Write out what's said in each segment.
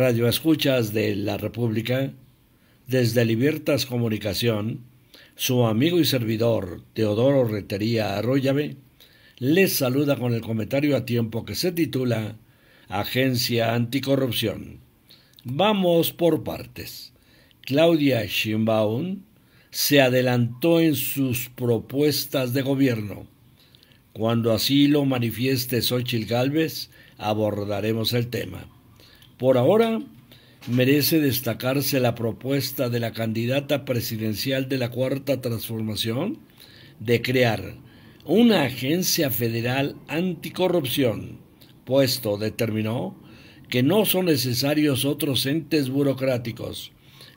Radio Escuchas de la República, desde Libertas Comunicación, su amigo y servidor Teodoro Retería Arroyave les saluda con el comentario a tiempo que se titula Agencia Anticorrupción. Vamos por partes. Claudia Schimbaun se adelantó en sus propuestas de gobierno. Cuando así lo manifieste Xochitl Gálvez, abordaremos el tema. Por ahora, merece destacarse la propuesta de la candidata presidencial de la Cuarta Transformación de crear una agencia federal anticorrupción, puesto determinó que no son necesarios otros entes burocráticos,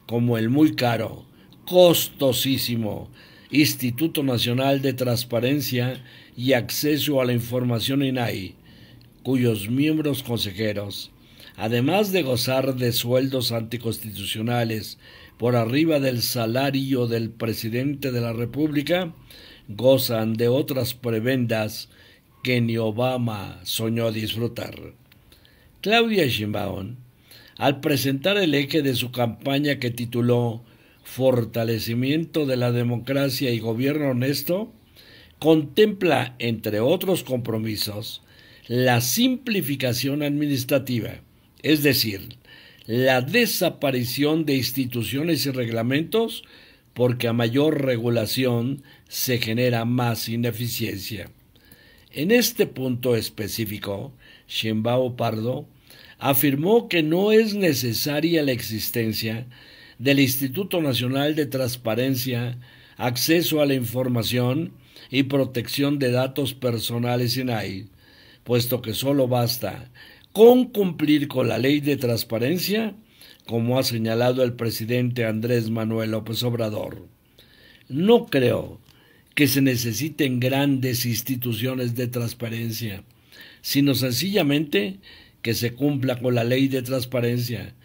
como el muy caro, costosísimo Instituto Nacional de Transparencia y Acceso a la Información INAI, cuyos miembros consejeros además de gozar de sueldos anticonstitucionales por arriba del salario del presidente de la República, gozan de otras prebendas que ni Obama soñó disfrutar. Claudia Sheinbaum, al presentar el eje de su campaña que tituló Fortalecimiento de la democracia y gobierno honesto, contempla, entre otros compromisos, la simplificación administrativa, es decir, la desaparición de instituciones y reglamentos porque a mayor regulación se genera más ineficiencia. En este punto específico, Chimbao Pardo afirmó que no es necesaria la existencia del Instituto Nacional de Transparencia, Acceso a la Información y Protección de Datos Personales INAI, puesto que solo basta con cumplir con la ley de transparencia, como ha señalado el presidente Andrés Manuel López Obrador. No creo que se necesiten grandes instituciones de transparencia, sino sencillamente que se cumpla con la ley de transparencia,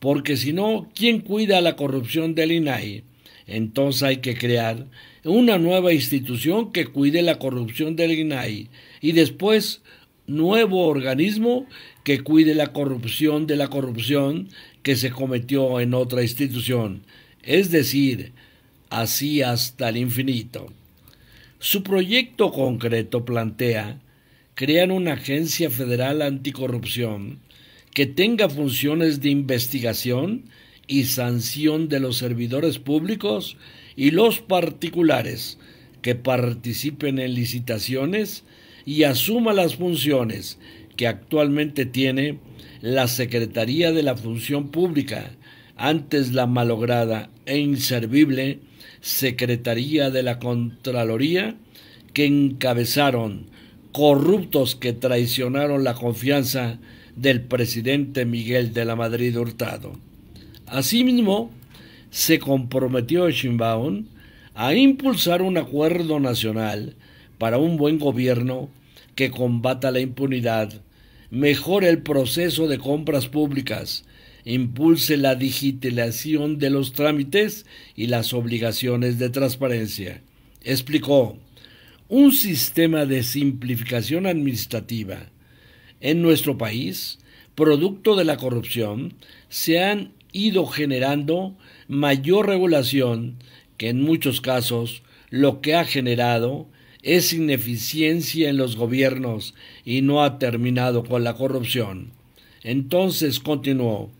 porque si no, ¿quién cuida la corrupción del INAI? Entonces hay que crear una nueva institución que cuide la corrupción del INAI y después nuevo organismo que cuide la corrupción de la corrupción que se cometió en otra institución, es decir, así hasta el infinito. Su proyecto concreto plantea crear una agencia federal anticorrupción que tenga funciones de investigación y sanción de los servidores públicos y los particulares que participen en licitaciones y asuma las funciones que actualmente tiene la Secretaría de la Función Pública, antes la malograda e inservible Secretaría de la Contraloría, que encabezaron corruptos que traicionaron la confianza del presidente Miguel de la Madrid Hurtado. Asimismo, se comprometió Chimbaón a impulsar un acuerdo nacional para un buen gobierno que combata la impunidad, mejore el proceso de compras públicas, impulse la digitalización de los trámites y las obligaciones de transparencia. Explicó, un sistema de simplificación administrativa en nuestro país, producto de la corrupción, se han ido generando mayor regulación que en muchos casos lo que ha generado es ineficiencia en los gobiernos y no ha terminado con la corrupción. Entonces continuó,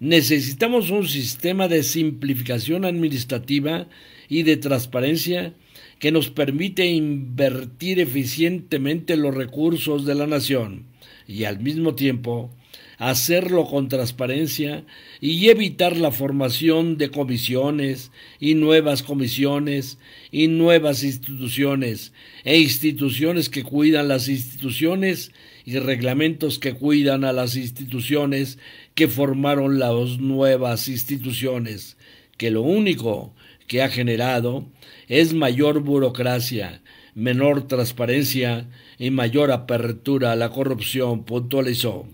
necesitamos un sistema de simplificación administrativa y de transparencia que nos permite invertir eficientemente los recursos de la nación y al mismo tiempo hacerlo con transparencia y evitar la formación de comisiones y nuevas comisiones y nuevas instituciones e instituciones que cuidan las instituciones y reglamentos que cuidan a las instituciones que formaron las nuevas instituciones, que lo único que ha generado es mayor burocracia, menor transparencia y mayor apertura a la corrupción, puntualizó.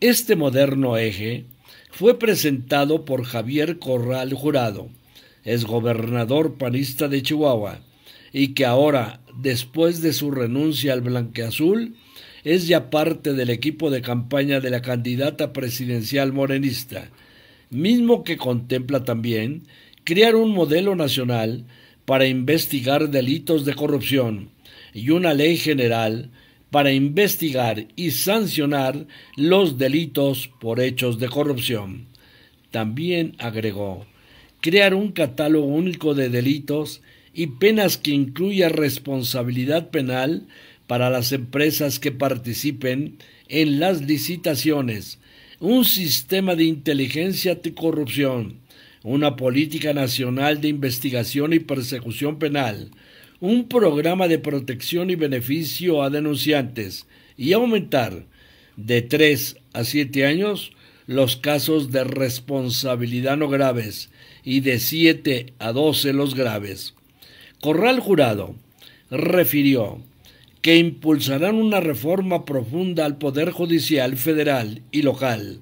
Este moderno eje fue presentado por Javier Corral Jurado, exgobernador gobernador panista de Chihuahua, y que ahora, después de su renuncia al blanqueazul, es ya parte del equipo de campaña de la candidata presidencial morenista, mismo que contempla también crear un modelo nacional para investigar delitos de corrupción y una ley general para investigar y sancionar los delitos por hechos de corrupción. También agregó crear un catálogo único de delitos y penas que incluya responsabilidad penal para las empresas que participen en las licitaciones, un sistema de inteligencia anticorrupción, una política nacional de investigación y persecución penal, un programa de protección y beneficio a denunciantes y aumentar de 3 a 7 años los casos de responsabilidad no graves y de 7 a 12 los graves. Corral Jurado refirió que impulsarán una reforma profunda al Poder Judicial federal y local.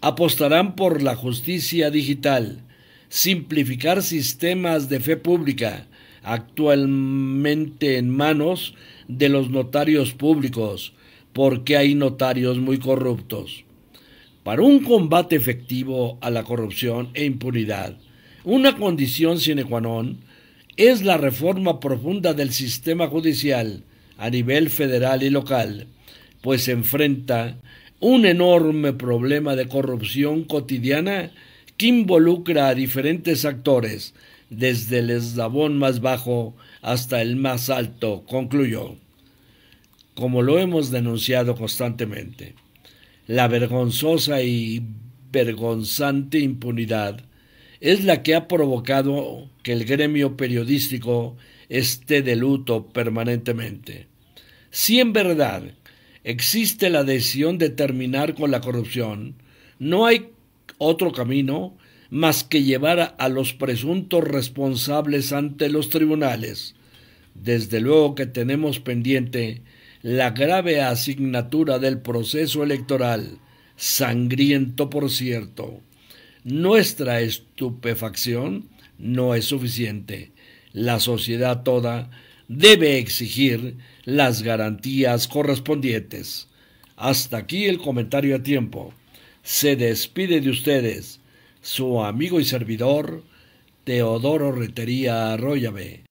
Apostarán por la justicia digital, simplificar sistemas de fe pública, actualmente en manos de los notarios públicos, porque hay notarios muy corruptos. Para un combate efectivo a la corrupción e impunidad, una condición sine qua non es la reforma profunda del sistema judicial a nivel federal y local, pues enfrenta un enorme problema de corrupción cotidiana que involucra a diferentes actores desde el eslabón más bajo hasta el más alto, concluyó, como lo hemos denunciado constantemente. La vergonzosa y vergonzante impunidad es la que ha provocado que el gremio periodístico esté de luto permanentemente. Si en verdad existe la decisión de terminar con la corrupción, no hay otro camino más que llevar a los presuntos responsables ante los tribunales. Desde luego que tenemos pendiente la grave asignatura del proceso electoral, sangriento por cierto. Nuestra estupefacción no es suficiente. La sociedad toda debe exigir las garantías correspondientes. Hasta aquí el comentario a tiempo. Se despide de ustedes su amigo y servidor Teodoro Retería Arroyave,